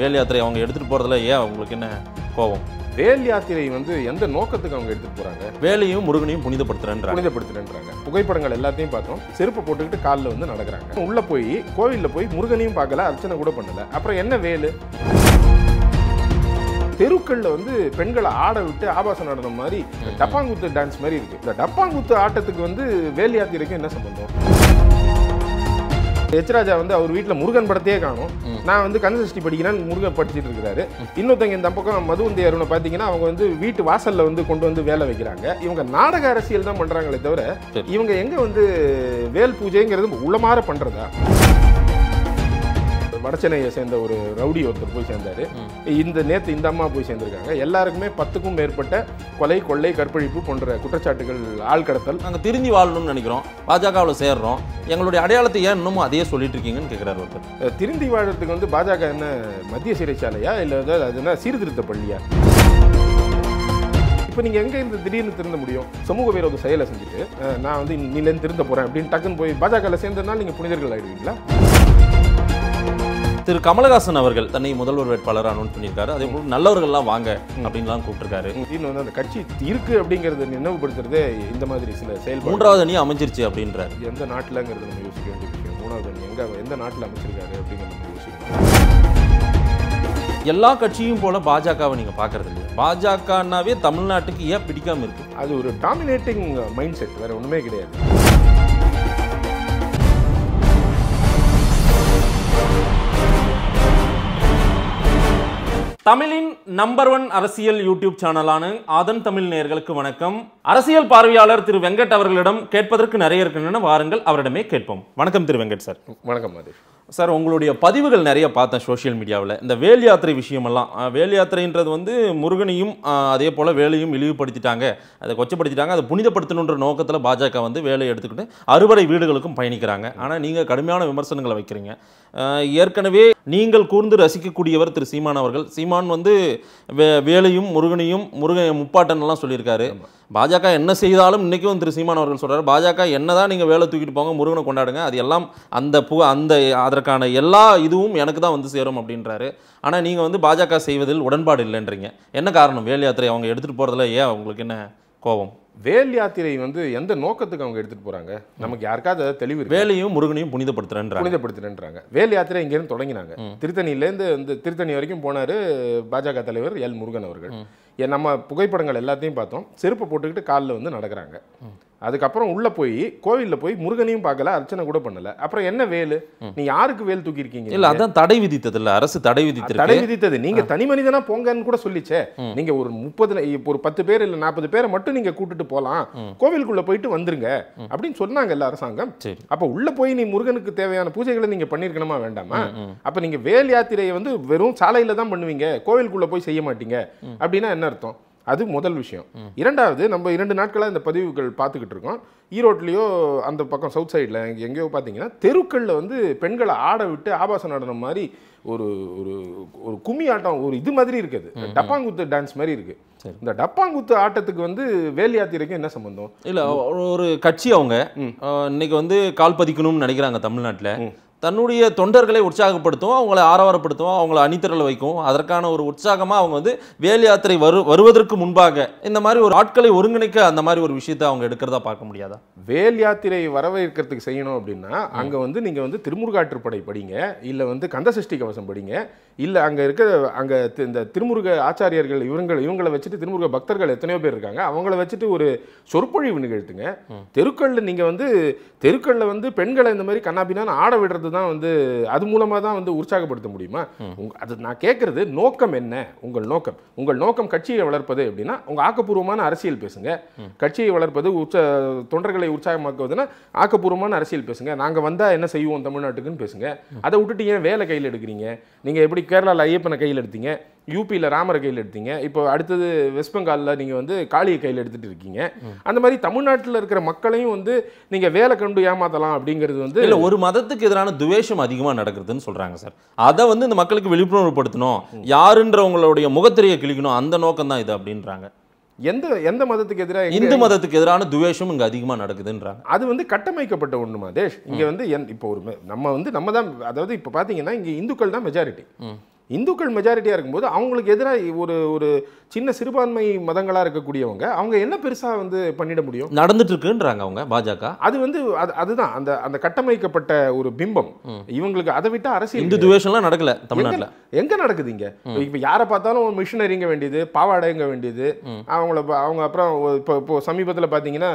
வேல் யாத்திரை அவங்க எடுத்துகிட்டு போகிறதுல ஏன் அவங்களுக்கு என்ன கோபம் வேல் யாத்திரை வந்து எந்த நோக்கத்துக்கு அவங்க எடுத்துட்டு போறாங்க வேலையும் முருகனையும் புனிதப்படுத்துறேன் புனிதப்படுத்துறேன்றாங்க புகைப்படங்கள் எல்லாத்தையும் பார்த்தோம் செருப்பு போட்டுக்கிட்டு காலில் வந்து நடக்கிறாங்க உள்ள போய் கோவிலில் போய் முருகனையும் பார்க்கல அர்ச்சனை கூட பண்ணல அப்புறம் என்ன வேலு தெருக்களில் வந்து பெண்களை ஆட விட்டு ஆபாசம் நடன மாதிரி டப்பாங்குத்து டான்ஸ் மாதிரி இருக்கு இந்த டப்பாங்குத்து ஆட்டத்துக்கு வந்து வேல் யாத்திரைக்கும் என்ன சம்பந்தம் ஹெச்ராஜா வந்து அவர் வீட்டில் முருகன் படத்தையே காணும் நான் வந்து கந்தசஷ்டி படிக்கிறேன் முருகன் படிச்சுட்டு இருக்கிறாரு இன்னொருத்தங்க இந்த பக்கம் மதுவந்தி அருணை பார்த்தீங்கன்னா அவங்க வந்து வீட்டு வாசலில் வந்து கொண்டு வந்து வேலை வைக்கிறாங்க இவங்க நாடக அரசியல் தான் பண்ணுறாங்களே தவிர இவங்க எங்கே வந்து வேல் பூஜைங்கிறது உளமாற பண்ணுறதா வடசென்னையை சேர்ந்த ஒரு ரவுடி ஒருத்தர் போய் சேர்ந்தார் இந்த நேற்று இந்த அம்மா போய் சேர்ந்திருக்காங்க எல்லாருக்குமே பத்துக்கும் மேற்பட்ட கொலை கொள்ளை கற்பழிப்பு போன்ற குற்றச்சாட்டுகள் ஆள் கடத்தல் நாங்கள் திரும்பி வாழணும்னு நினைக்கிறோம் பாஜகவில் சேர்றோம் எங்களுடைய அடையாளத்தை ஏன் இன்னமும் அதையே சொல்லிட்டு இருக்கீங்கன்னு கேட்குறாரு ஒருத்தர் திருந்தி வாழறதுக்கு வந்து பாஜக என்ன மத்திய சிறைச்சாலையா இல்லை அது என்ன சீர்திருத்த பள்ளியா இப்போ நீங்கள் எங்கே இருந்து திடீர்னு திருந்த முடியும் சமூக ஒரு செயலை செஞ்சுட்டு நான் வந்து நீலேருந்து திருந்த போகிறேன் அப்படின்னு டக்குன்னு போய் பாஜகவில் சேர்ந்ததுனால நீங்கள் புனிதர்கள் ஆகிடுவீங்களா திரு கமலஹாசன் அவர்கள் தன்னை முதல்வர் வேட்பாளர் அனௌன்ஸ் பண்ணியிருக்காரு அதே போல நல்லவர்கள்லாம் வாங்க அப்படின்லாம் கூப்பிட்டுருக்காரு இன்னும் வந்து அந்த கட்சி இருக்கு அப்படிங்கிறது நினைவுபடுத்துறது இந்த மாதிரி சில செயல் மூன்றாவது அணி அமைஞ்சிருச்சு அப்படின்ற எந்த நாட்டிலங்கிறது நம்ம யோசிக்க வேண்டியிருக்கு மூணாவது அணி எங்க எந்த நாட்டில் அமைச்சிருக்காரு அப்படிங்கிறது நம்ம யோசிக்கணும் எல்லா கட்சியும் போல பாஜகவை நீங்க பாக்குறது இல்லையா பாஜகனாவே தமிழ்நாட்டுக்கு ஏன் பிடிக்காம இருக்கு அது ஒரு டாமினேட்டிங் மைண்ட் செட் வேற ஒண்ணுமே கிடையாது தமிழின் நம்பர் ஒன் அரசியல் யூடியூப் சேனலான ஆதன் தமிழ் நேர்களுக்கு வணக்கம் அரசியல் பார்வையாளர் திரு வெங்கட் அவர்களிடம் கேட்பதற்கு நிறைய இருக்கின்றன வாருங்கள் அவரிடமே கேட்போம் வணக்கம் திரு வெங்கட் சார் வணக்கம் சார் உங்களுடைய பதிவுகள் நிறைய பார்த்தேன் சோஷியல் மீடியாவில் இந்த வேல் யாத்திரை விஷயமெல்லாம் வேல் யாத்திரைன்றது வந்து முருகனையும் அதே போல் வேலையும் இழிவுபடுத்திட்டாங்க அதை கொச்சப்படுத்திட்டாங்க அதை புனிதப்படுத்தணுன்ற நோக்கத்தில் பாஜக வந்து வேலையை எடுத்துக்கிட்டு அறுவடை வீடுகளுக்கும் பயணிக்கிறாங்க ஆனால் நீங்கள் கடுமையான விமர்சனங்களை வைக்கிறீங்க ஏற்கனவே நீங்கள் கூர்ந்து ரசிக்கக்கூடியவர் திரு சீமான் அவர்கள் சீமான் வந்து வே வேலையும் முருகனையும் முருகன் முப்பாட்டன்லாம் சொல்லியிருக்காரு பாஜக என்ன செய்தாலும் இன்றைக்கும் திரு சீமான் அவர்கள் சொல்கிறார் பாஜக என்ன தான் நீங்கள் வேலை தூக்கிட்டு போங்க முருகனை கொண்டாடுங்க அது எல்லாம் அந்த பு அந்த அதற்கான எல்லா இதுவும் எனக்கு தான் வந்து சேரும் அப்படின்றாரு ஆனால் நீங்கள் வந்து பாஜக செய்வதில் உடன்பாடு இல்லைன்றீங்க என்ன காரணம் வேல் யாத்திரை அவங்க எடுத்துகிட்டு போகிறதுல ஏன் அவங்களுக்கு என்ன கோபம் வேல் யாத்திரை வந்து எந்த நோக்கத்துக்கு அவங்க எடுத்துகிட்டு போகிறாங்க நமக்கு யாருக்காவது தெளிவு வேலையும் முருகனையும் புனிதப்படுத்துறேன் புனிதப்படுத்துறேன்றாங்க வேல் யாத்திரை இங்கேருந்து தொடங்கினாங்க திருத்தணியிலேருந்து இந்த திருத்தணி வரைக்கும் போனார் பாஜக தலைவர் எல் முருகன் அவர்கள் நம்ம புகைப்படங்கள் எல்லாத்தையும் பார்த்தோம் செருப்பு போட்டுக்கிட்டு காலில் வந்து நடக்கிறாங்க அதுக்கப்புறம் உள்ள போய் கோவிலில் போய் முருகனையும் பார்க்கல அர்ச்சனை கூட பண்ணல அப்புறம் என்ன வேலு நீ யாருக்கு வேல் தூக்கியிருக்கீங்க இல்லை அதான் தடை விதித்தது இல்லை அரசு தடை விதித்த தடை விதித்தது நீங்க தனி மனிதனா போங்கன்னு கூட சொல்லிச்சே நீங்க ஒரு முப்பது ஒரு பத்து பேர் இல்லை நாற்பது பேரை மட்டும் நீங்க கூட்டிட்டு போகலாம் கோவிலுக்குள்ள போயிட்டு வந்துருங்க அப்படின்னு சொன்னாங்கல்ல அரசாங்கம் அப்ப உள்ள போய் நீ முருகனுக்கு தேவையான பூஜைகளை நீங்க பண்ணிருக்கணுமா வேண்டாமா அப்ப நீங்க வேல் யாத்திரையை வந்து வெறும் சாலையில தான் பண்ணுவீங்க கோவிலுக்குள்ள போய் செய்ய மாட்டீங்க அப்படின்னா என்ன அர்த்தம் அது முதல் விஷயம் இரண்டாவது நம்ம இரண்டு நாட்களாக இந்த பதிவுகள் பார்த்துக்கிட்டு இருக்கோம் ஈரோட்லேயோ அந்த பக்கம் சவுத் சைடில் எங்கேயோ பார்த்தீங்கன்னா தெருக்களில் வந்து பெண்களை ஆட விட்டு ஆபாச நடனம் மாதிரி ஒரு ஒரு ஒரு கும்மி ஆட்டம் ஒரு இது மாதிரி இருக்குது டப்பாங்குத்து டான்ஸ் மாதிரி இருக்குது இந்த டப்பாங்குத்து ஆட்டத்துக்கு வந்து வேலையாத்திரைக்கும் என்ன சம்பந்தம் இல்லை ஒரு கட்சி அவங்க இன்னைக்கு வந்து கால் பதிக்கணும்னு நினைக்கிறாங்க தமிழ்நாட்டில் தன்னுடைய தொண்டர்களை உற்சாகப்படுத்தும் அவங்கள ஆரவாரப்படுத்தும் அவங்கள அணித்திரல் வைக்கும் அதற்கான ஒரு உற்சாகமாக அவங்க வந்து வேல் யாத்திரை வரு வருவதற்கு முன்பாக இந்த மாதிரி ஒரு ஆட்களை ஒருங்கிணைக்க அந்த மாதிரி ஒரு விஷயத்தை அவங்க எடுக்கிறதா பார்க்க முடியாதா வேல் யாத்திரை வரவேற்கிறதுக்கு செய்யணும் அப்படின்னா அங்கே வந்து நீங்கள் வந்து திருமுருகாற்றுப்படை படிங்க இல்லை வந்து கந்தசஷ்டி கவசம் படிங்க இல்லை அங்கே இருக்க அங்கே இந்த திருமுருக ஆச்சாரியர்கள் இவங்களை இவங்களை வச்சுட்டு திருமுருக பக்தர்கள் எத்தனையோ பேர் இருக்காங்க அவங்கள வச்சுட்டு ஒரு சொற்பொழிவு நிகழ்த்துங்க தெருக்களில் நீங்கள் வந்து தெருக்களில் வந்து பெண்களை இந்த மாதிரி கண்ணாபினான்னு ஆட விடுறது தான் வந்து அது மூலமாக தான் வந்து உற்சாகப்படுத்த முடியுமா அது நான் கேட்குறது நோக்கம் என்ன உங்கள் நோக்கம் உங்கள் நோக்கம் கட்சியை வளர்ப்பது அப்படின்னா உங்கள் ஆக்கப்பூர்வமான அரசியல் பேசுங்க கட்சியை வளர்ப்பது உற்ச தொண்டர்களை உற்சாகமாக்குவதுன்னா ஆக்கப்பூர்வமான அரசியல் பேசுங்க நாங்கள் வந்தால் என்ன செய்வோம் தமிழ்நாட்டுக்குன்னு பேசுங்க அதை விட்டுட்டு ஏன் வேலை கையில் எடுக்கிறீங்க நீங்கள் எப்படி கேரளாவில் ஐயப்பனை கையில் எடுத்தீங்க யூபியில் ராமரை கையில் எடுத்தீங்க இப்போ அடுத்தது வெஸ்ட் பெங்காலில் நீங்கள் வந்து காளியை கையில் எடுத்துகிட்டு இருக்கீங்க அந்த மாதிரி தமிழ்நாட்டில் இருக்கிற மக்களையும் வந்து நீங்கள் வேலை கண்டு ஏமாத்தலாம் அப்படிங்கிறது வந்து இல்லை ஒரு மதத்துக்கு எதிரான துவேஷம் அதிகமாக நடக்கிறதுன்னு சொல்கிறாங்க சார் அதை வந்து இந்த மக்களுக்கு படுத்தணும் யாருன்றவங்களுடைய முகத்திரையை கிழிக்கணும் அந்த நோக்கம் தான் இது அப்படின்றாங்க எந்த எந்த மதத்துக்கு எதிராக இந்து மதத்துக்கு எதிரான துவேஷம் இங்கே அதிகமாக நடக்குதுன்றாங்க அது வந்து கட்டமைக்கப்பட்ட ஒன்று மாதேஷ் இங்கே வந்து என் இப்போ ஒரு நம்ம வந்து நம்ம தான் அதாவது இப்போ பார்த்தீங்கன்னா இங்கே இந்துக்கள் தான் மெஜாரிட்டி இந்துக்கள் மெஜாரிட்டியாக இருக்கும்போது அவங்களுக்கு எதிராக ஒரு ஒரு சின்ன சிறுபான்மை மதங்களாக இருக்கக்கூடியவங்க அவங்க என்ன பெருசாக வந்து பண்ணிட முடியும் நடந்துட்டு இருக்குன்றாங்க அவங்க பாஜக அது வந்து அது அதுதான் அந்த அந்த கட்டமைக்கப்பட்ட ஒரு பிம்பம் இவங்களுக்கு அதை விட்டால் அரசியல் இந்து துவேஷம்லாம் நடக்கல தமிழ்நாட்டில் எங்கே நடக்குது இங்கே இப்போ யாரை பார்த்தாலும் மிஷினரிங்க வேண்டியது பாவாடைங்க வேண்டியது அவங்கள அவங்க அப்புறம் இப்போ இப்போ சமீபத்தில் பார்த்தீங்கன்னா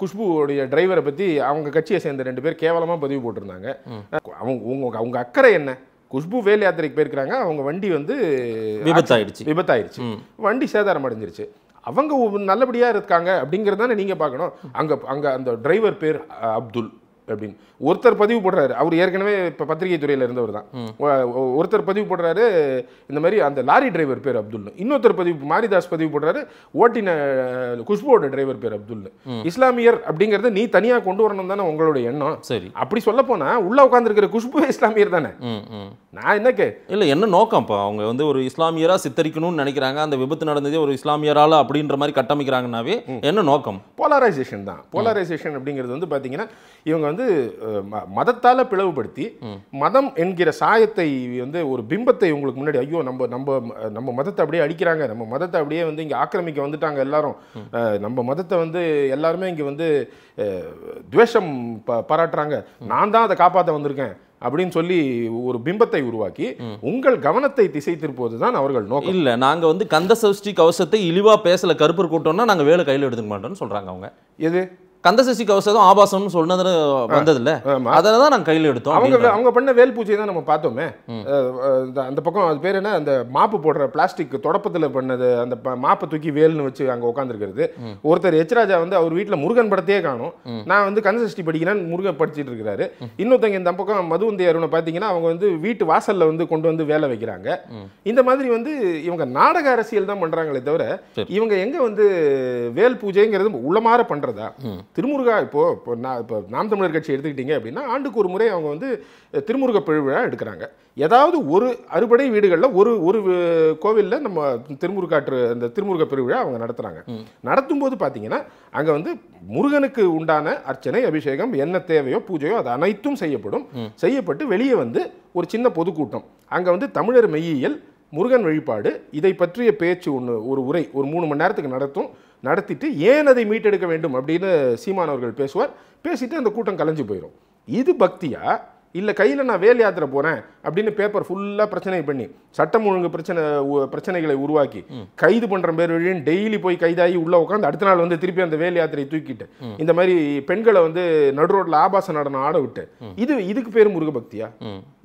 குஷ்புவோடைய டிரைவரை பற்றி அவங்க கட்சியை சேர்ந்த ரெண்டு பேர் கேவலமாக பதிவு போட்டிருந்தாங்க அவங்க உங்க அவங்க அக்கறை என்ன குஷ்பு வேல் யாத்திரைக்கு போயிருக்கிறாங்க அவங்க வண்டி வந்து விபத்தாயிடுச்சு விபத்தாயிடுச்சு வண்டி சேதாரம் அடைஞ்சிருச்சு அவங்க நல்லபடியாக இருக்காங்க அப்படிங்கிறதானே நீங்கள் பார்க்கணும் அங்கே அங்கே அந்த டிரைவர் பேர் அப்துல் அப்படின்னு ஒருத்தர் பதிவு போடுறாரு அவர் ஏற்கனவே இப்போ பத்திரிகை துறையில் இருந்தவர் தான் ஒருத்தர் பதிவு போடுறாரு இந்த மாதிரி அந்த லாரி டிரைவர் பேர் அப்துல் இன்னொருத்தர் பதிவு மாரிதாஸ் பதிவு போடுறாரு ஓட்டின குஷ்போட டிரைவர் பேர் அப்துல் இஸ்லாமியர் அப்படிங்கிறத நீ தனியாக கொண்டு வரணும் தானே உங்களுடைய எண்ணம் சரி அப்படி சொல்ல போனால் உள்ள உட்காந்துருக்கிற குஷ்பு இஸ்லாமியர் தானே நான் என்ன கே இல்லை என்ன நோக்கம்ப்பா அவங்க வந்து ஒரு இஸ்லாமியராக சித்தரிக்கணும்னு நினைக்கிறாங்க அந்த விபத்து நடந்ததே ஒரு இஸ்லாமியரால் அப்படின்ற மாதிரி கட்டமைக்கிறாங்கன்னாவே என்ன நோக்கம் போலரைசேஷன் தான் போலரைசேஷன் அப்படிங்கிறது வந்து பார்த்தீங்கன்னா இவங்க வந்து மதத்தால் பிளவுபடுத்தி மதம் என்கிற சாயத்தை வந்து ஒரு பிம்பத்தை உங்களுக்கு முன்னாடி ஐயோ நம்ம நம்ம நம்ம மதத்தை அப்படியே அடிக்கிறாங்க நம்ம மதத்தை அப்படியே வந்து இங்கே ஆக்கிரமிக்க வந்துட்டாங்க எல்லாரும் நம்ம மதத்தை வந்து எல்லாருமே இங்கே வந்து துவேஷம் ப பாராட்டுறாங்க நான் தான் அதை காப்பாற்ற வந்திருக்கேன் அப்படின்னு சொல்லி ஒரு பிம்பத்தை உருவாக்கி உங்கள் கவனத்தை திசை திருப்பது தான் அவர்கள் நோக்கம் இல்லை நாங்கள் வந்து கந்த சஷ்டி கவசத்தை இழிவாக பேசலை கருப்பு கூட்டோம்னா நாங்கள் வேலை கையில் எடுத்துக்க மாட்டோம்னு சொல்கிறாங்க அவங்க எது கந்தசசி கவசம் ஆபாசம்னு சொன்னதுல வந்ததுல அதில் தான் நாங்கள் கையில் எடுத்தோம் அவங்க அவங்க பண்ண வேல் பூஜை தான் நம்ம பார்த்தோமே அந்த பக்கம் அது பேர் என்ன அந்த மாப்பு போடுற பிளாஸ்டிக் தொடப்பத்தில் பண்ணது அந்த மாப்பை தூக்கி வேல்னு வச்சு அங்கே உட்காந்துருக்கிறது ஒருத்தர் எச்ராஜா வந்து அவர் வீட்டில் முருகன் படத்தையே காணும் நான் வந்து கந்தசஷ்டி படிக்கிறேன் முருகன் படிச்சுட்டு இருக்கிறாரு இன்னொருத்தங்க இந்த பக்கம் மதுவந்தையாருன்னு பார்த்தீங்கன்னா அவங்க வந்து வீட்டு வாசல்ல வந்து கொண்டு வந்து வேலை வைக்கிறாங்க இந்த மாதிரி வந்து இவங்க நாடக அரசியல் தான் பண்ணுறாங்களே தவிர இவங்க எங்கே வந்து வேல் பூஜைங்கிறது உள்ளமாற பண்ணுறதா திருமுருகா இப்போது இப்போ நான் இப்போ நாம் தமிழர் கட்சி எடுத்துக்கிட்டிங்க அப்படின்னா ஆண்டுக்கு ஒரு முறை அவங்க வந்து திருமுருக பெருவிழா எடுக்கிறாங்க ஏதாவது ஒரு அறுபடை வீடுகளில் ஒரு ஒரு கோவிலில் நம்ம திருமுருகாற்று அந்த திருமுருக பெருவிழா அவங்க நடத்துகிறாங்க நடத்தும் போது பார்த்தீங்கன்னா அங்கே வந்து முருகனுக்கு உண்டான அர்ச்சனை அபிஷேகம் என்ன தேவையோ பூஜையோ அது அனைத்தும் செய்யப்படும் செய்யப்பட்டு வெளியே வந்து ஒரு சின்ன பொதுக்கூட்டம் அங்கே வந்து தமிழர் மெய்யியல் முருகன் வழிபாடு இதை பற்றிய பேச்சு ஒன்று ஒரு உரை ஒரு மூணு மணி நேரத்துக்கு நடத்தும் நடத்திட்டு ஏன் அதை மீட்டெடுக்க வேண்டும் அப்படின்னு சீமான் அவர்கள் பேசுவார் பேசிட்டு அந்த கூட்டம் கலைஞ்சு போயிடும் இது பக்தியா இல்லை கையில் நான் வேல் யாத்திரை போகிறேன் அப்படின்னு பேப்பர் ஃபுல்லாக பிரச்சனை பண்ணி சட்டம் ஒழுங்கு பிரச்சனை பிரச்சனைகளை உருவாக்கி கைது பண்ணுற பேர் வழியும் டெய்லி போய் கைதாகி உள்ளே உட்காந்து அடுத்த நாள் வந்து திருப்பி அந்த வேல் யாத்திரையை தூக்கிட்டு இந்த மாதிரி பெண்களை வந்து நடு ரோட்டில் ஆபாச நடனம் ஆட விட்டு இது இதுக்கு பேர் முருக பக்தியா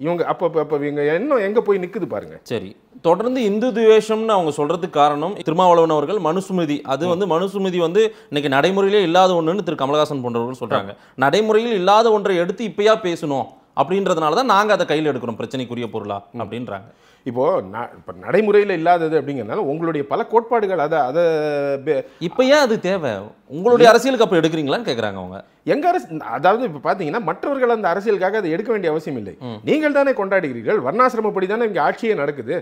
இவங்க அப்போ அப்போ இவங்க இன்னும் எங்கே போய் நிற்குது பாருங்க சரி தொடர்ந்து இந்து துவேஷம்னு அவங்க சொல்கிறதுக்கு காரணம் திருமாவளவன் அவர்கள் மனுசுமதி அது வந்து மனுசுமதி வந்து இன்னைக்கு நடைமுறையிலே இல்லாத ஒன்றுன்னு திரு கமலஹாசன் போன்றவர்கள் சொல்கிறாங்க நடைமுறையில் இல்லாத ஒன்றை எடுத்து இப்பயா பேசணும் அப்படின்றதுனால தான் நாங்கள் அதை கையில் எடுக்கிறோம் பிரச்சனைக்குரிய பொருளா அப்படின்றாங்க இப்போது ந இப்போ நடைமுறையில் இல்லாதது அப்படிங்கிறதுனால உங்களுடைய பல கோட்பாடுகள் அதை அதை இப்போ ஏன் அது தேவை உங்களுடைய அரசியலுக்கு அப்போ எடுக்கிறீங்களான்னு கேட்குறாங்க அவங்க எங்க அரசு அதாவது இப்போ பார்த்தீங்கன்னா மற்றவர்கள் அந்த அரசியலுக்காக அதை எடுக்க வேண்டிய அவசியம் இல்லை நீங்கள் தானே கொண்டாடுகிறீர்கள் வர்ணாசிரமப்படி தானே இங்கே ஆட்சியே நடக்குது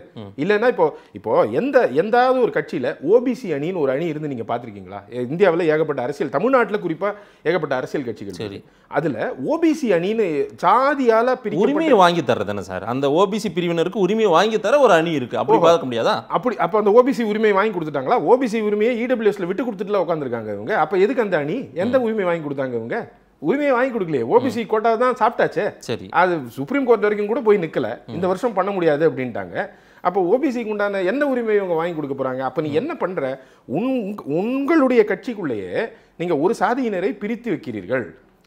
இல்லைன்னா இப்போ இப்போ எந்த எந்தாவது ஒரு கட்சியில் ஓபிசி அணின்னு ஒரு அணி இருந்து நீங்கள் பார்த்துருக்கீங்களா இந்தியாவில் ஏகப்பட்ட அரசியல் தமிழ்நாட்டில் குறிப்பாக ஏகப்பட்ட அரசியல் கட்சிகள் சரி அதில் ஓபிசி அணின்னு சாதியால உரிமையை வாங்கி தானே சார் அந்த ஓபிசி பிரிவினருக்கு உரிமையை வாங்கி தர ஒரு அணி இருக்குது அப்படி பார்க்க முடியாதா அப்படி அப்போ அந்த ஓபிசி உரிமையை வாங்கி கொடுத்துட்டாங்களா ஓபிசி உரிமையை இடபிள்யூஎஸ்ல e விட்டு கொடுத்துட்டு உட்காந்துருக்காங்க இவங்க அப்போ எதுக்கு அந்த அணி எந்த உரிமை வாங்கி கொடுத்தாங்க இவங்க உரிமையை வாங்கி கொடுக்கலையே ஓபிசி கோட்டா தான் சாப்பிட்டாச்சே சரி அது சுப்ரீம் கோர்ட் வரைக்கும் கூட போய் நிற்கல இந்த வருஷம் பண்ண முடியாது அப்படின்ட்டாங்க அப்போ ஓபிசிக்கு உண்டான என்ன உரிமையை இவங்க வாங்கி கொடுக்க போகிறாங்க அப்போ நீ என்ன பண்ணுற உன் உங்களுடைய கட்சிக்குள்ளேயே நீங்கள் ஒரு சாதியினரை பிரித்து வைக்கிறீர்கள்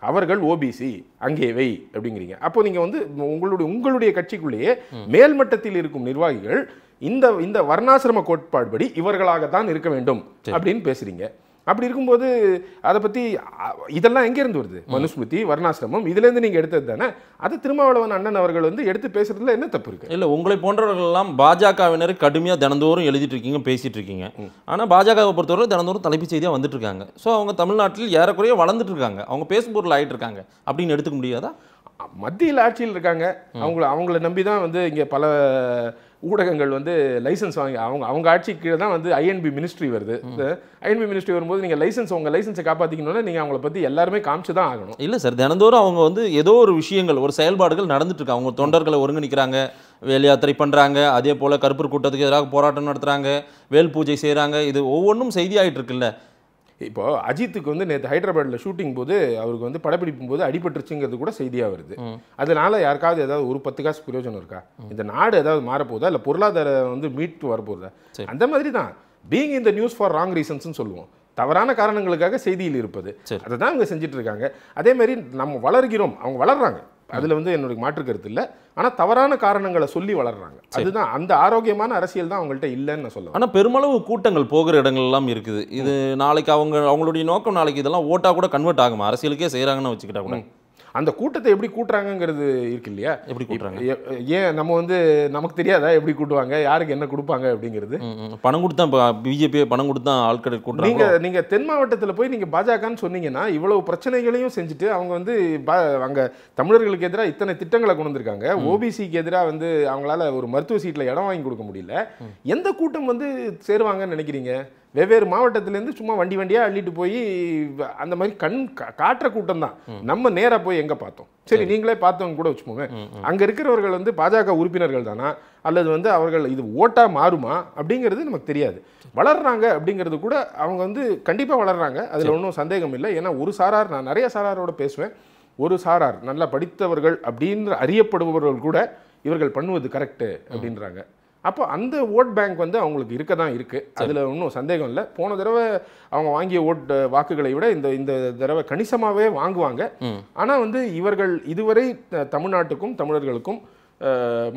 அவர்கள் ஓபிசி அங்கே வை அப்படிங்கிறீங்க அப்போ நீங்கள் வந்து உங்களுடைய உங்களுடைய கட்சிக்குள்ளேயே மேல்மட்டத்தில் இருக்கும் நிர்வாகிகள் இந்த இந்த வர்ணாசிரம கோட்பாடுபடி இவர்களாகத்தான் இருக்க வேண்டும் அப்படின்னு பேசுறீங்க அப்படி இருக்கும்போது அதை பற்றி இதெல்லாம் எங்கேருந்து வருது மனுஸ்மிருதி வர்ணாசிரமம் இதுலேருந்து நீங்கள் எடுத்தது தானே அது திருமாவளவன் அண்ணன் அவர்கள் வந்து எடுத்து பேசுறதுல என்ன தப்பு இருக்குது இல்லை உங்களை போன்றவர்கள்லாம் பாஜகவினர் கடுமையாக தினந்தோறும் எழுதிட்டு இருக்கீங்க பேசிகிட்டு இருக்கீங்க ஆனால் பாஜகவை பொறுத்தவரை தினந்தோறும் தலைப்பு செய்தியாக வந்துட்டு இருக்காங்க ஸோ அவங்க தமிழ்நாட்டில் ஏறக்குறைய வளர்ந்துட்டு இருக்காங்க அவங்க பேசும் பொருள் ஆகிட்டு இருக்காங்க அப்படின்னு எடுத்துக்க முடியாதா மத்தியில் ஆட்சியில் இருக்காங்க அவங்கள அவங்கள நம்பி தான் வந்து இங்கே பல ஊடகங்கள் வந்து லைசன்ஸ் வாங்கி அவங்க அவங்க ஆட்சி கீழே தான் வந்து ஐஎன்பி மினிஸ்ட்ரி வருது ஐஎன்பி மினிஸ்ட்ரி வரும்போது நீங்கள் லைசன்ஸ் உங்கள் லைசன்ஸை காப்பாற்றிக்கணும்னா நீங்கள் அவங்கள பற்றி எல்லாருமே காமிச்சு தான் ஆகணும் இல்லை சார் தினந்தோறும் அவங்க வந்து ஏதோ ஒரு விஷயங்கள் ஒரு செயல்பாடுகள் இருக்காங்க அவங்க தொண்டர்களை ஒருங்கிணைக்கிறாங்க வேலையாத்திரை பண்ணுறாங்க அதே போல் கருப்பூர் கூட்டத்துக்கு எதிராக போராட்டம் நடத்துகிறாங்க வேல் பூஜை செய்கிறாங்க இது ஒவ்வொன்றும் செய்தி ஆகிட்டு இருக்குல்ல இப்போது அஜித்துக்கு வந்து நேற்று ஹைதராபாத்தில் ஷூட்டிங் போது அவருக்கு வந்து படப்பிடிப்பும் போது அடிபட்டுருச்சுங்கிறது கூட செய்தியாக வருது அதனால் யாருக்காவது ஏதாவது ஒரு பத்து காசு பிரயோஜனம் இருக்கா இந்த நாடு ஏதாவது மாறப்போதா இல்லை பொருளாதாரம் வந்து மீட்டு வரப்போகுதா அந்த மாதிரி தான் பீங் இந்த நியூஸ் ஃபார் ராங் ரீசன்ஸ்னு சொல்லுவோம் தவறான காரணங்களுக்காக செய்தியில் இருப்பது அதை தான் அவங்க செஞ்சுட்டு இருக்காங்க அதே மாதிரி நம்ம வளர்கிறோம் அவங்க வளர்றாங்க அதில் வந்து என்னுடைய மாற்று கருத்து இல்லை ஆனால் தவறான காரணங்களை சொல்லி வளர்றாங்க அதுதான் அந்த ஆரோக்கியமான அரசியல் தான் அவங்கள்ட்ட இல்லைன்னு நான் சொல்லுவேன் ஆனால் பெருமளவு கூட்டங்கள் போகிற இடங்கள்லாம் இருக்குது இது நாளைக்கு அவங்க அவங்களுடைய நோக்கம் நாளைக்கு இதெல்லாம் ஓட்டாக கூட கன்வெர்ட் ஆகுமா அரசியலுக்கே செய்கிறாங்கன்னு வச்சுக்கிட்டா கூட அந்த கூட்டத்தை எப்படி கூட்டுறாங்கங்கிறது இருக்கு இல்லையா எப்படி கூட்டுறாங்க ஏன் நம்ம வந்து நமக்கு தெரியாதா எப்படி கூட்டுவாங்க யாருக்கு என்ன கொடுப்பாங்க அப்படிங்கிறது பணம் கொடுத்தா இப்போ பிஜேபி பணம் கொடுத்தா ஆட்கள் கூட்டுறாங்க நீங்க நீங்கள் தென் மாவட்டத்தில் போய் நீங்கள் பாஜகன்னு சொன்னீங்கன்னா இவ்வளவு பிரச்சனைகளையும் செஞ்சுட்டு அவங்க வந்து அங்கே தமிழர்களுக்கு எதிராக இத்தனை திட்டங்களை கொண்டு வந்திருக்காங்க ஓபிசிக்கு எதிராக வந்து அவங்களால ஒரு மருத்துவ சீட்டில் இடம் வாங்கி கொடுக்க முடியல எந்த கூட்டம் வந்து சேருவாங்கன்னு நினைக்கிறீங்க வெவ்வேறு மாவட்டத்திலேருந்து சும்மா வண்டி வண்டியாக அள்ளிட்டு போய் அந்த மாதிரி கண் காட்டுற கூட்டம் தான் நம்ம நேராக போய் எங்கே பார்த்தோம் சரி நீங்களே பார்த்தவங்க கூட வச்சுப்போமே அங்கே இருக்கிறவர்கள் வந்து பாஜக உறுப்பினர்கள் தானா அல்லது வந்து அவர்கள் இது ஓட்டாக மாறுமா அப்படிங்கிறது நமக்கு தெரியாது வளர்றாங்க அப்படிங்கிறது கூட அவங்க வந்து கண்டிப்பாக வளர்றாங்க அதில் ஒன்றும் சந்தேகம் இல்லை ஏன்னா ஒரு சாரார் நான் நிறைய சாராரோட பேசுவேன் ஒரு சாரார் நல்லா படித்தவர்கள் அப்படின்ற அறியப்படுபவர்கள் கூட இவர்கள் பண்ணுவது கரெக்டு அப்படின்றாங்க அப்போ அந்த ஓட் பேங்க் வந்து அவங்களுக்கு இருக்க தான் இருக்குது அதில் ஒன்றும் சந்தேகம் இல்லை போன தடவை அவங்க வாங்கிய ஓட் வாக்குகளை விட இந்த இந்த தடவை கணிசமாகவே வாங்குவாங்க ஆனால் வந்து இவர்கள் இதுவரை தமிழ்நாட்டுக்கும் தமிழர்களுக்கும்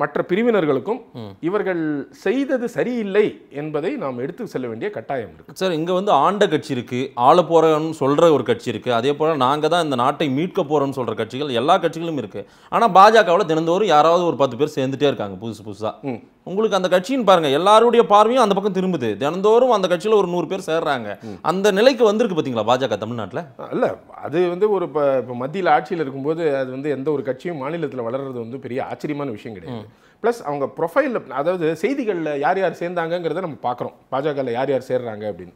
மற்ற பிரிவினர்களுக்கும் இவர்கள் செய்தது சரியில்லை என்பதை நாம் எடுத்து செல்ல வேண்டிய கட்டாயம் இருக்கு சார் இங்கே வந்து ஆண்ட கட்சி இருக்கு ஆள போறோம்னு சொல்ற ஒரு கட்சி இருக்கு அதே போல நாங்கள் தான் இந்த நாட்டை மீட்க போறோம்னு சொல்ற கட்சிகள் எல்லா கட்சிகளும் இருக்கு ஆனால் பாஜகவில் தினந்தோறும் யாராவது ஒரு பத்து பேர் சேர்ந்துட்டே இருக்காங்க புதுசு புதுசாக உங்களுக்கு அந்த கட்சின்னு பாருங்க எல்லாருடைய பார்வையும் அந்த பக்கம் திரும்புது தினந்தோறும் அந்த கட்சியில் ஒரு நூறு பேர் சேர்றாங்க அந்த நிலைக்கு வந்திருக்கு பார்த்தீங்களா பாஜக தமிழ்நாட்டில் இல்லை அது வந்து ஒரு இப்போ இப்போ மத்தியில் ஆட்சியில் இருக்கும்போது அது வந்து எந்த ஒரு கட்சியும் மாநிலத்தில் வளர்றது வந்து பெரிய ஆச்சரியமான விஷயம் கிடையாது ப்ளஸ் அவங்க ப்ரொஃபைலில் அதாவது செய்திகளில் யார் யார் சேர்ந்தாங்கங்கிறத நம்ம பார்க்குறோம் பாஜகவில் யார் யார் சேர்றாங்க அப்படின்னு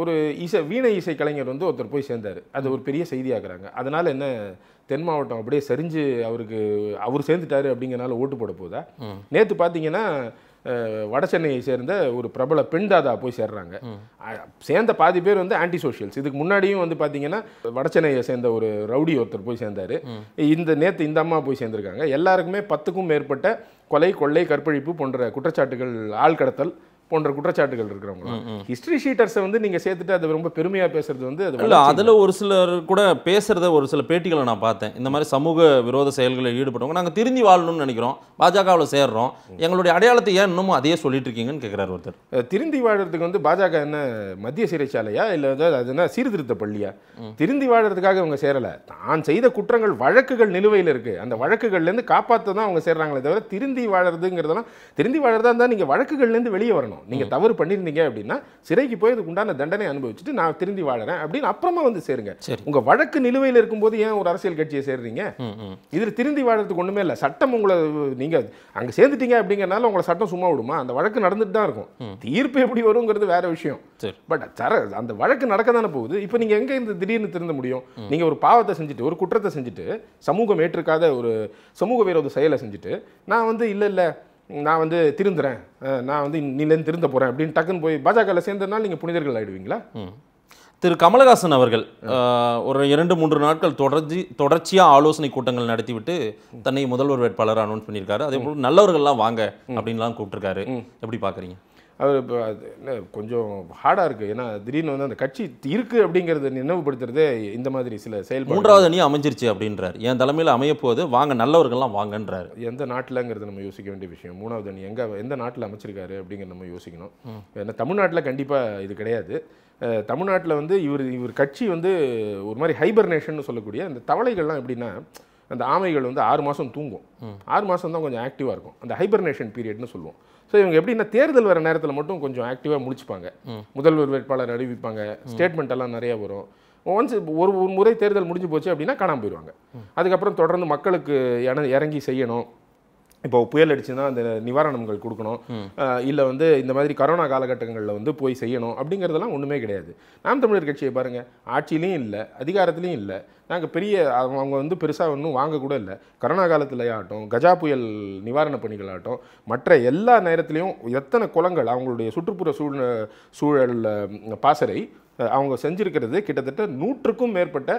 ஒரு இசை வீணை இசை கலைஞர் வந்து ஒருத்தர் போய் சேர்ந்தார் அது ஒரு பெரிய செய்தியாக்குறாங்க அதனால் என்ன தென் மாவட்டம் அப்படியே சரிஞ்சு அவருக்கு அவர் சேர்ந்துட்டாரு அப்படிங்கிறனால ஓட்டு போட போதா நேற்று பார்த்தீங்கன்னா வட சென்னையை சேர்ந்த ஒரு பிரபல பெண் தாதா போய் சேர்றாங்க சேர்ந்த பாதி பேர் வந்து ஆன்டி சோஷியல்ஸ் இதுக்கு முன்னாடியும் வந்து பார்த்தீங்கன்னா வட சென்னையை சேர்ந்த ஒரு ரவுடி ஒருத்தர் போய் சேர்ந்தார் இந்த நேற்று இந்த அம்மா போய் சேர்ந்துருக்காங்க எல்லாருக்குமே பத்துக்கும் மேற்பட்ட கொலை கொள்ளை கற்பழிப்பு போன்ற குற்றச்சாட்டுகள் ஆள் கடத்தல் போன்ற குற்றச்சாட்டுகள் இருக்கிறவங்க ஹிஸ்டரி ஷீட்டர்ஸை வந்து நீங்கள் சேர்த்துட்டு அது ரொம்ப பெருமையாக பேசுறது வந்து அது இல்லை அதில் ஒரு சிலர் கூட பேசுகிறத ஒரு சில பேட்டிகளை நான் பார்த்தேன் இந்த மாதிரி சமூக விரோத செயல்களில் ஈடுபட்டவங்க நாங்கள் திருந்தி வாழணும்னு நினைக்கிறோம் பாஜகவில் சேர்றோம் எங்களுடைய அடையாளத்தை ஏன் இன்னமும் அதையே சொல்லிட்டு இருக்கீங்கன்னு கேட்குறாரு ஒருத்தர் திருந்தி வாழறதுக்கு வந்து பாஜக என்ன மத்திய சிறைச்சாலையா இல்லை அது என்ன சீர்திருத்த பள்ளியா திருந்தி வாழறதுக்காக அவங்க சேரலை தான் செய்த குற்றங்கள் வழக்குகள் நிலுவையில் இருக்கு அந்த வழக்குகள்லேருந்து காப்பாற்ற தான் அவங்க சேர்றாங்களே தவிர திருந்தி வாழறதுங்கிறதெல்லாம் திருந்தி வாழறதா இருந்தால் நீங்கள் வழக்குகள்லேருந்து வெளியே வரணும் பண்ணணும் நீங்கள் தவறு பண்ணியிருந்தீங்க அப்படின்னா சிறைக்கு போய் அதுக்கு உண்டான தண்டனை அனுபவிச்சுட்டு நான் திருந்தி வாழறேன் அப்படின்னு அப்புறமா வந்து சேருங்க உங்கள் வழக்கு நிலுவையில் இருக்கும்போது ஏன் ஒரு அரசியல் கட்சியை சேர்றீங்க இதில் திருந்தி வாழறதுக்கு ஒன்றுமே இல்லை சட்டம் உங்களை நீங்கள் அங்கே சேர்ந்துட்டீங்க அப்படிங்கிறனால உங்களை சட்டம் சும்மா விடுமா அந்த வழக்கு நடந்துட்டு தான் இருக்கும் தீர்ப்பு எப்படி வருங்கிறது வேற விஷயம் பட் சார் அந்த வழக்கு நடக்க தானே போகுது இப்போ நீங்கள் எங்கே இருந்து திடீர்னு திருந்த முடியும் நீங்கள் ஒரு பாவத்தை செஞ்சுட்டு ஒரு குற்றத்தை செஞ்சுட்டு சமூகம் ஏற்றுக்காத ஒரு சமூக விரோத செயலை செஞ்சுட்டு நான் வந்து இல்லை இல்லை நான் வந்து திருந்துறேன் நான் வந்து நீலேருந்து திருந்த போகிறேன் அப்படின்னு டக்குன்னு போய் பாஜகவில் சேர்ந்ததுனால நீங்கள் புனிதர்கள் ஆகிடுவீங்களா திரு கமலஹாசன் அவர்கள் ஒரு இரண்டு மூன்று நாட்கள் தொடர்ச்சி தொடர்ச்சியாக ஆலோசனை கூட்டங்கள் நடத்திவிட்டு தன்னை முதல்வர் வேட்பாளர் அனௌன்ஸ் பண்ணியிருக்காரு அதே போல் நல்லவர்கள்லாம் வாங்க அப்படின்லாம் கூப்பிட்டுருக்காரு எப்படி பார்க்குறீங்க அவர் இப்போ என்ன கொஞ்சம் ஹார்டாக இருக்குது ஏன்னா திடீர்னு வந்து அந்த கட்சி இருக்குது அப்படிங்கிறத நினைவுபடுத்துறது இந்த மாதிரி சில செயல் மூன்றாவது அணி அமைஞ்சிருச்சு அப்படின்றார் என் தலைமையில் போது வாங்க நல்லவர்கள்லாம் வாங்கன்றார் எந்த நாட்டில்ங்கிறது நம்ம யோசிக்க வேண்டிய விஷயம் மூணாவது அணி எங்கே எந்த நாட்டில் அமைச்சிருக்காரு அப்படிங்கிறத நம்ம யோசிக்கணும் ஏன்னா தமிழ்நாட்டில் கண்டிப்பாக இது கிடையாது தமிழ்நாட்டில் வந்து இவர் இவர் கட்சி வந்து ஒரு மாதிரி ஹைபர்னேஷன் சொல்லக்கூடிய அந்த தவளைகள்லாம் எப்படின்னா அந்த ஆமைகள் வந்து ஆறு மாதம் தூங்கும் ஆறு மாதம் தான் கொஞ்சம் ஆக்டிவாக இருக்கும் அந்த ஹைபர்னேஷன் பீரியட்னு சொல்லுவோம் ஸோ இவங்க எப்படின்னா தேர்தல் வர நேரத்தில் மட்டும் கொஞ்சம் ஆக்டிவாக முடிச்சுப்பாங்க முதல்வர் வேட்பாளர் அறிவிப்பாங்க ஸ்டேட்மெண்ட் எல்லாம் நிறையா வரும் ஒன்ஸ் ஒரு ஒரு முறை தேர்தல் முடிஞ்சு போச்சு அப்படின்னா காணாமல் போயிடுவாங்க அதுக்கப்புறம் தொடர்ந்து மக்களுக்கு இறங்கி செய்யணும் இப்போ புயல் அடிச்சுன்னா அந்த நிவாரணங்கள் கொடுக்கணும் இல்லை வந்து இந்த மாதிரி கரோனா காலகட்டங்களில் வந்து போய் செய்யணும் அப்படிங்கிறதெல்லாம் ஒன்றுமே கிடையாது நாம் தமிழர் கட்சியை பாருங்கள் ஆட்சியிலையும் இல்லை அதிகாரத்துலையும் இல்லை நாங்கள் பெரிய அவங்க வந்து பெருசாக ஒன்றும் வாங்கக்கூட இல்லை கரோனா காலத்தில் ஆகட்டும் கஜா புயல் நிவாரண பணிகளாகட்டும் மற்ற எல்லா நேரத்துலையும் எத்தனை குளங்கள் அவங்களுடைய சுற்றுப்புற சூழ சூழல் பாசறை அவங்க செஞ்சுருக்கிறது கிட்டத்தட்ட நூற்றுக்கும் மேற்பட்ட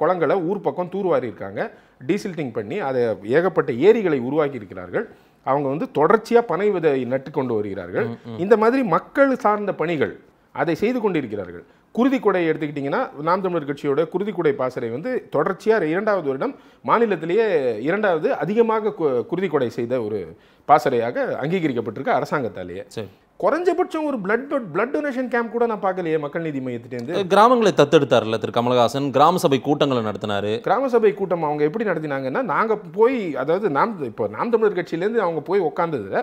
குளங்களை ஊர் பக்கம் தூர்வாரி இருக்காங்க டீசில்டிங் பண்ணி அதை ஏகப்பட்ட ஏரிகளை உருவாக்கி இருக்கிறார்கள் அவங்க வந்து தொடர்ச்சியாக பனை விதை நட்டு கொண்டு வருகிறார்கள் இந்த மாதிரி மக்கள் சார்ந்த பணிகள் அதை செய்து கொண்டிருக்கிறார்கள் குருதி குடையை எடுத்துக்கிட்டிங்கன்னா நாம் தமிழர் கட்சியோட குருதி கொடை பாசறை வந்து தொடர்ச்சியாக இரண்டாவது வருடம் மாநிலத்திலேயே இரண்டாவது அதிகமாக குருதி கொடை செய்த ஒரு பாசறையாக அங்கீகரிக்கப்பட்டிருக்கு அரசாங்கத்தாலேயே குறைஞ்சபட்சம் ஒரு பிளட் பிளட் டொனேஷன் கேம்ப் கூட நான் பார்க்கலையே மக்கள் நீதி மையத்திட்டேருந்து கிராமங்களை தத்தெடுத்தார்ல திரு கமலஹாசன் கிராம சபை கூட்டங்களை நடத்தினார் கிராம சபை கூட்டம் அவங்க எப்படி நடத்தினாங்கன்னா நாங்கள் போய் அதாவது நாம் இப்போ நாம் தமிழர் கட்சியிலேருந்து அவங்க போய் உட்காந்ததில்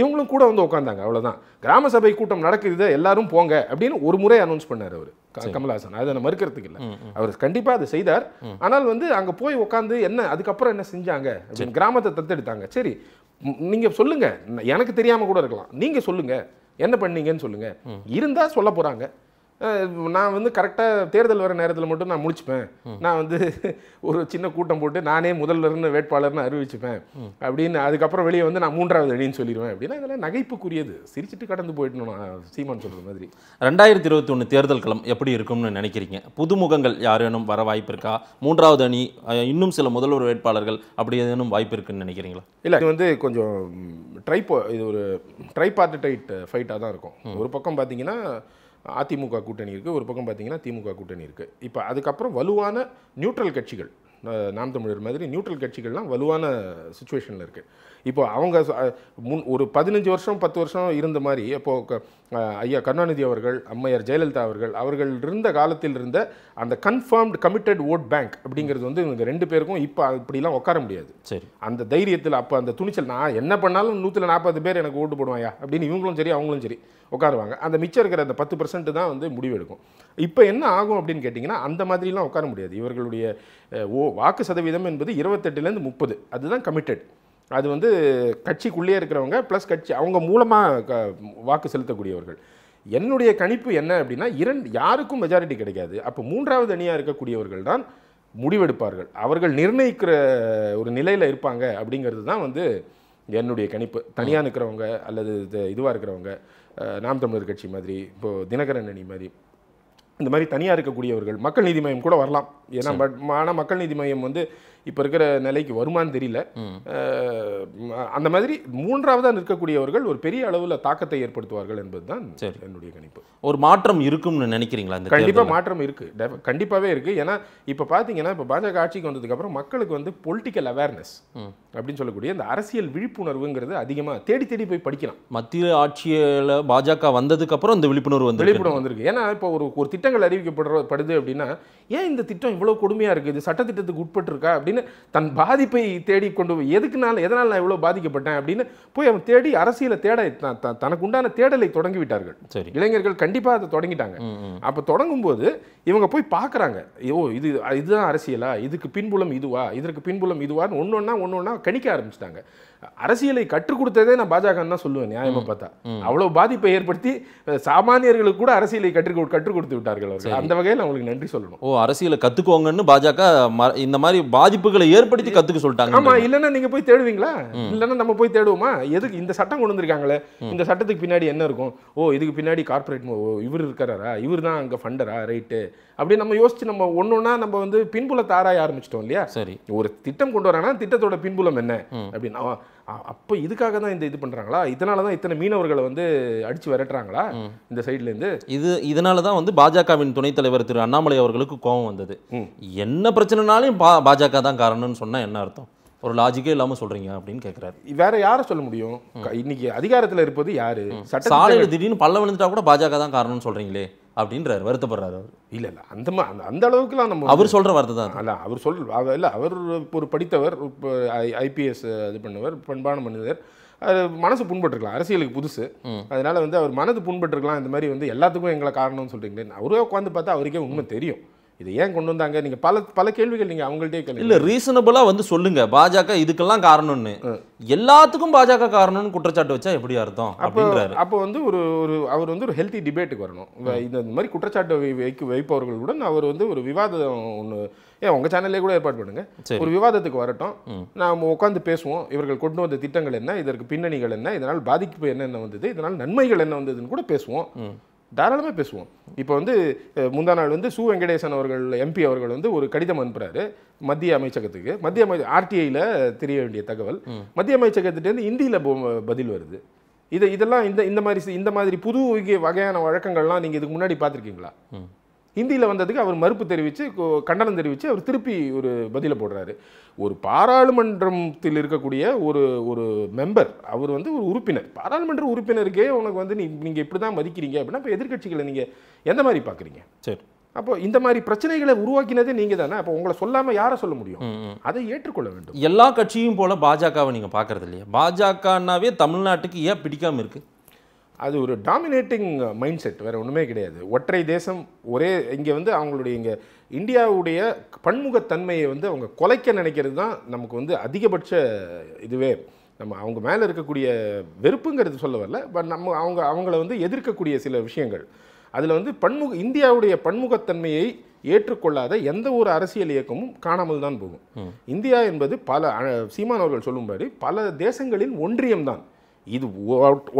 இவங்களும் கூட வந்து உட்காந்தாங்க அவ்வளோதான் கிராம சபை கூட்டம் நடக்குது எல்லாரும் போங்க அப்படின்னு ஒரு முறை அனௌன்ஸ் பண்ணார் அவர் அவர் கமல்ஹாசன் அதை மறுக்கிறதுக்கு இல்லை அவர் கண்டிப்பாக அதை செய்தார் ஆனால் வந்து அங்கே போய் உட்காந்து என்ன அதுக்கப்புறம் என்ன செஞ்சாங்க கிராமத்தை தத்தெடுத்தாங்க சரி நீங்கள் சொல்லுங்கள் எனக்கு தெரியாமல் கூட இருக்கலாம் நீங்கள் சொல்லுங்கள் என்ன பண்ணீங்கன்னு சொல்லுங்கள் இருந்தால் சொல்ல போகிறாங்க நான் வந்து கரெக்டாக தேர்தல் வர நேரத்தில் மட்டும் நான் முடிச்சுப்பேன் நான் வந்து ஒரு சின்ன கூட்டம் போட்டு நானே முதல்வர்னு வேட்பாளர்னு அறிவிச்சுப்பேன் அப்படின்னு அதுக்கப்புறம் வெளியே வந்து நான் மூன்றாவது அணின்னு சொல்லிடுவேன் அப்படின்னா இதெல்லாம் நகைப்புக்குரியது சிரிச்சிட்டு கடந்து போயிடணும் நான் சீமான் சொல்கிற மாதிரி ரெண்டாயிரத்தி இருபத்தி ஒன்று தேர்தல் களம் எப்படி இருக்கும்னு நினைக்கிறீங்க புதுமுகங்கள் யார் வேணும் வர வாய்ப்பு இருக்கா மூன்றாவது அணி இன்னும் சில முதல்வர் வேட்பாளர்கள் அப்படி ஏதேனும் வாய்ப்பு இருக்குன்னு நினைக்கிறீங்களா இல்லை இது வந்து கொஞ்சம் ட்ரைப்போ இது ஒரு ட்ரைபார்ட்டிடைட் ஃபைட்டாக தான் இருக்கும் ஒரு பக்கம் பார்த்தீங்கன்னா அதிமுக கூட்டணி இருக்குது ஒரு பக்கம் பார்த்திங்கன்னா திமுக கூட்டணி இருக்குது இப்போ அதுக்கப்புறம் வலுவான நியூட்ரல் கட்சிகள் நாம் தமிழர் மாதிரி நியூட்ரல் கட்சிகள்லாம் வலுவான சுச்சுவேஷனில் இருக்குது இப்போ அவங்க முன் ஒரு பதினஞ்சு வருஷம் பத்து வருஷம் இருந்த மாதிரி இப்போது ஐயா கருணாநிதி அவர்கள் அம்மையார் ஜெயலலிதா அவர்கள் அவர்கள் இருந்த காலத்தில் இருந்த அந்த கன்ஃபார்ம்டு கமிட்டட் ஓட் பேங்க் அப்படிங்கிறது வந்து இவங்க ரெண்டு பேருக்கும் இப்போ அப்படிலாம் உட்கார முடியாது சரி அந்த தைரியத்தில் அப்போ அந்த துணிச்சல் நான் என்ன பண்ணாலும் நூற்றில் நாற்பது பேர் எனக்கு ஓட்டு போடுவாயா அப்படின்னு இவங்களும் சரி அவங்களும் சரி உட்காருவாங்க அந்த மிச்சம் இருக்கிற அந்த பத்து பர்சன்ட் தான் வந்து முடிவெடுக்கும் இப்போ என்ன ஆகும் அப்படின்னு கேட்டிங்கன்னா அந்த மாதிரிலாம் உட்கார முடியாது இவர்களுடைய ஓ வாக்கு சதவீதம் என்பது இருபத்தெட்டுலேருந்து முப்பது அதுதான் கமிட்டட் அது வந்து கட்சிக்குள்ளேயே இருக்கிறவங்க ப்ளஸ் கட்சி அவங்க மூலமாக வாக்கு செலுத்தக்கூடியவர்கள் என்னுடைய கணிப்பு என்ன அப்படின்னா இரண்டு யாருக்கும் மெஜாரிட்டி கிடைக்காது அப்போ மூன்றாவது அணியாக இருக்கக்கூடியவர்கள் தான் முடிவெடுப்பார்கள் அவர்கள் நிர்ணயிக்கிற ஒரு நிலையில் இருப்பாங்க அப்படிங்கிறது தான் வந்து என்னுடைய கணிப்பு தனியாக இருக்கிறவங்க அல்லது இதுவாக இருக்கிறவங்க நாம் தமிழர் கட்சி மாதிரி இப்போது தினகரன் அணி மாதிரி இந்த மாதிரி தனியாக இருக்கக்கூடியவர்கள் மக்கள் நீதி மையம் கூட வரலாம் ஏன்னா பட் ஆனால் மக்கள் நீதி மையம் வந்து இப்போ இருக்கிற நிலைக்கு வருமானு தெரியல அந்த மாதிரி மூன்றாவதாக நிற்கக்கூடியவர்கள் ஒரு பெரிய அளவில் தாக்கத்தை ஏற்படுத்துவார்கள் என்பது தான் என்னுடைய கணிப்பு ஒரு மாற்றம் இருக்கும்னு நினைக்கிறீங்களா கண்டிப்பாக மாற்றம் இருக்குது கண்டிப்பாகவே இருக்குது ஏன்னா இப்போ பார்த்தீங்கன்னா இப்போ பாஜக ஆட்சிக்கு வந்ததுக்கப்புறம் மக்களுக்கு வந்து பொலிட்டிக்கல் அவேர்னஸ் அப்படின்னு சொல்லக்கூடிய இந்த அரசியல் விழிப்புணர்வுங்கிறது அதிகமாக தேடி தேடி போய் படிக்கலாம் மத்திய ஆட்சியில் பாஜக வந்ததுக்கப்புறம் இந்த விழிப்புணர்வு வந்து விழிப்புணர்வு வந்திருக்கு ஏன்னா இப்போ ஒரு ஒரு திட்டங்கள் அறிவிக்கப்படுற படுது அப்படின்னா ஏன் இந்த திட்டம் இவ்வளோ கொடுமையாக இருக்குது இது சட்டத்திட்டத்துக்கு உட்பட்டுருக்கா அப்படின்னு தன் பாதிப்பை தேடி கொண்டு எதுக்குனால எதனால் நான் இவ்வளோ பாதிக்கப்பட்டேன் அப்படின்னு போய் அவன் தேடி அரசியலை தேட தனக்கு உண்டான தேடலை தொடங்கி விட்டார்கள் சரி இளைஞர்கள் கண்டிப்பாக அதை தொடங்கிட்டாங்க அப்போ தொடங்கும் போது இவங்க போய் பார்க்குறாங்க ஓ இது இதுதான் அரசியலா இதுக்கு பின்புலம் இதுவா இதற்கு பின்புலம் இதுவான்னு ஒன்று ஒன்றா ஒன்று ஒன்றா கணிக்க ஆரம்பிச்சிட்டாங்க அரசியலை கற்றுக் கொடுத்ததே நான் பாஜக தான் சொல்லுவேன் நியாயமா பார்த்தா அவ்வளவு பாதிப்பை ஏற்படுத்தி சாமானியர்களுக்கு கூட அரசியலை கற்றுக் கற்றுக் கொடுத்து விட்டார்கள் அவர்கள் அந்த வகையில் அவங்களுக்கு நன்றி சொல்லணும் ஓ அரசியலை கத்துக்கோங்கன்னு பாஜக இந்த மாதிரி பாதிப்புகளை ஏற்படுத்தி கத்துக்க சொல்லிட்டாங்க ஆமா இல்லைன்னா நீங்க போய் தேடுவீங்களா இல்லைன்னா நம்ம போய் தேடுவோமா எதுக்கு இந்த சட்டம் கொண்டு வந்திருக்காங்களே இந்த சட்டத்துக்கு பின்னாடி என்ன இருக்கும் ஓ இதுக்கு பின்னாடி கார்பரேட் இவர் இருக்கிறாரா இவர் தான் அங்க ஃபண்டரா ரைட்டு அப்படி நம்ம யோசிச்சு நம்ம ஒன்னொன்னா நம்ம வந்து பின்புலத்தை ஆராய ஆரம்பிச்சிட்டோம் இல்லையா சரி ஒரு திட்டம் கொண்டு வராங்கன்னா திட்டத்தோட பின்புலம் என்ன அப்படின்னா அப்போ இதுக்காக தான் இந்த இது பண்ணுறாங்களா இதனால தான் இத்தனை மீனவர்களை வந்து அடித்து விரட்டுறாங்களா இந்த சைட்லேருந்து இது இதனால தான் வந்து பாஜகவின் துணைத் தலைவர் திரு அண்ணாமலை அவர்களுக்கு கோபம் வந்தது என்ன பிரச்சனைனாலும் பா பாஜக தான் காரணம்னு சொன்னால் என்ன அர்த்தம் ஒரு லாஜிக்கே இல்லாமல் சொல்கிறீங்க அப்படின்னு கேட்குறாரு வேற யாரை சொல்ல முடியும் இன்னைக்கு அதிகாரத்தில் இருப்பது யாரு சாலையில் திடீர்னு பல்ல விழுந்துட்டா கூட பாஜக தான் காரணம்னு சொல்கிறீங்களே அப்படின்றாரு வருத்தப்படுறாரு அவர் இல்லை இல்லை அந்த அந்த அளவுக்குலாம் நம்ம அவர் சொல்கிற வார்த்தை தான் இல்லை அவர் சொல் இல்லை அவர் ஒரு படித்தவர் இப்போ ஐபிஎஸ் இது பண்ணவர் பண்பான மனிதர் அது மனசு புண்பட்டுருக்கலாம் அரசியலுக்கு புதுசு அதனால் வந்து அவர் மனது புண்பட்டுருக்கலாம் இந்த மாதிரி வந்து எல்லாத்துக்கும் எங்களை காரணம்னு சொல்கிறீங்களே அவரே உட்காந்து பார்த்தா அவருக்கே உண்மை தெரியும் இது ஏன் கொண்டு வந்தாங்க நீங்கள் பல பல கேள்விகள் நீங்கள் அவங்கள்ட்டே கேள்வி இல்லை ரீசனபிளா வந்து சொல்லுங்கள் பாஜக இதுக்கெல்லாம் காரணம்னு எல்லாத்துக்கும் பாஜக காரணம்னு குற்றச்சாட்டு வச்சா எப்படி அர்த்தம் அப்படின்றாரு அப்போ வந்து ஒரு ஒரு அவர் வந்து ஒரு ஹெல்த்தி டிபேட்டுக்கு வரணும் இந்த மாதிரி குற்றச்சாட்டு வைக்க வைப்பவர்களுடன் அவர் வந்து ஒரு விவாதம் ஒன்று ஏன் உங்கள் சேனல்லே கூட ஏற்பாடு பண்ணுங்கள் ஒரு விவாதத்துக்கு வரட்டும் நாம் உட்காந்து பேசுவோம் இவர்கள் கொண்டு வந்த திட்டங்கள் என்ன இதற்கு பின்னணிகள் என்ன இதனால் பாதிப்பு என்னென்ன வந்தது இதனால் நன்மைகள் என்ன வந்ததுன்னு கூட பேசுவோம் தாராளமாக பேசுவோம் இப்போ வந்து முந்தா நாள் வந்து சு வெங்கடேசன் அவர்கள் எம்பி அவர்கள் வந்து ஒரு கடிதம் அனுப்புகிறாரு மத்திய அமைச்சகத்துக்கு மத்திய அமை ஆர்டிஐயில் தெரிய வேண்டிய தகவல் மத்திய அமைச்சகத்திட்டேருந்து இந்தியில் பதில் வருது இதை இதெல்லாம் இந்த இந்த மாதிரி இந்த மாதிரி புது வகையான வழக்கங்கள்லாம் நீங்கள் இதுக்கு முன்னாடி பார்த்துருக்கீங்களா ஹிந்தியில் வந்ததுக்கு அவர் மறுப்பு தெரிவித்து கண்டனம் தெரிவித்து அவர் திருப்பி ஒரு பதிலை போடுறாரு ஒரு பாராளுமன்றத்தில் இருக்கக்கூடிய ஒரு ஒரு மெம்பர் அவர் வந்து ஒரு உறுப்பினர் பாராளுமன்ற உறுப்பினருக்கே உனக்கு வந்து நீ நீங்கள் இப்படி தான் மதிக்கிறீங்க அப்படின்னா இப்போ எதிர்கட்சிகளை நீங்கள் எந்த மாதிரி பார்க்குறீங்க சரி அப்போ இந்த மாதிரி பிரச்சனைகளை உருவாக்கினதே நீங்கள் தானே அப்போ உங்களை சொல்லாமல் யாரை சொல்ல முடியும் அதை ஏற்றுக்கொள்ள வேண்டும் எல்லா கட்சியும் போல பாஜகவை நீங்கள் பார்க்குறது இல்லையா பாஜகனாவே தமிழ்நாட்டுக்கு ஏன் பிடிக்காமல் இருக்குது அது ஒரு டாமினேட்டிங் மைண்ட் செட் வேறு ஒன்றுமே கிடையாது ஒற்றை தேசம் ஒரே இங்கே வந்து அவங்களுடைய இங்கே இந்தியாவுடைய பன்முகத்தன்மையை வந்து அவங்க கொலைக்க நினைக்கிறது தான் நமக்கு வந்து அதிகபட்ச இதுவே நம்ம அவங்க மேலே இருக்கக்கூடிய வெறுப்புங்கிறது சொல்ல வரல பட் நம்ம அவங்க அவங்கள வந்து எதிர்க்கக்கூடிய சில விஷயங்கள் அதில் வந்து பன்முக இந்தியாவுடைய பன்முகத்தன்மையை ஏற்றுக்கொள்ளாத எந்த ஒரு அரசியல் இயக்கமும் காணாமல் தான் போகும் இந்தியா என்பது பல சீமானவர்கள் சொல்லும்படி பல தேசங்களின் ஒன்றியம்தான் இது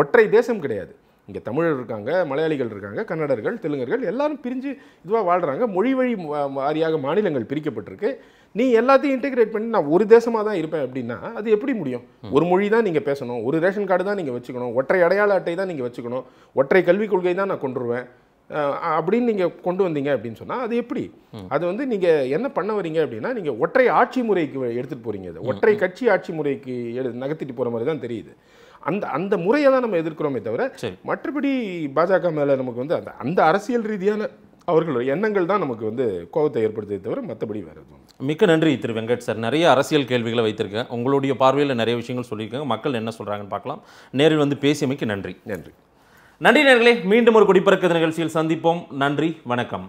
ஒற்றை தேசம் கிடையாது இங்கே தமிழர் இருக்காங்க மலையாளிகள் இருக்காங்க கன்னடர்கள் தெலுங்கர்கள் எல்லாரும் பிரிஞ்சு இதுவாக வாழ்கிறாங்க மொழி வழி வாரியாக மாநிலங்கள் பிரிக்கப்பட்டிருக்கு நீ எல்லாத்தையும் இன்டெகிரேட் பண்ணி நான் ஒரு தேசமாக தான் இருப்பேன் அப்படின்னா அது எப்படி முடியும் ஒரு மொழி தான் நீங்கள் பேசணும் ஒரு ரேஷன் கார்டு தான் நீங்கள் வச்சுக்கணும் ஒற்றை அடையாள அட்டை தான் நீங்கள் வச்சுக்கணும் ஒற்றை கல்விக் கொள்கை தான் நான் கொண்டு வருவேன் அப்படின்னு நீங்கள் கொண்டு வந்தீங்க அப்படின்னு சொன்னால் அது எப்படி அது வந்து நீங்கள் என்ன பண்ண வரீங்க அப்படின்னா நீங்கள் ஒற்றை ஆட்சி முறைக்கு எடுத்துகிட்டு போகிறீங்க அது ஒற்றை கட்சி ஆட்சி முறைக்கு எடு நகர்த்திட்டு போகிற மாதிரி தான் தெரியுது அந்த அந்த முறையை தான் நம்ம எதிர்க்கிறோமே தவிர மற்றபடி பாஜக மேலே நமக்கு வந்து அந்த அந்த அரசியல் ரீதியான அவர்களுடைய எண்ணங்கள் தான் நமக்கு வந்து கோபத்தை ஏற்படுத்தி தவிர மற்றபடி வேறு எதுவும் மிக்க நன்றி திரு வெங்கட் சார் நிறைய அரசியல் கேள்விகளை வைத்திருக்கேன் உங்களுடைய பார்வையில் நிறைய விஷயங்கள் சொல்லியிருக்காங்க மக்கள் என்ன சொல்கிறாங்கன்னு பார்க்கலாம் நேரில் வந்து பேசியமைக்கு நன்றி நன்றி நன்றி நேர்களே மீண்டும் ஒரு குடிப்பிறக்கு நிகழ்ச்சியில் சந்திப்போம் நன்றி வணக்கம்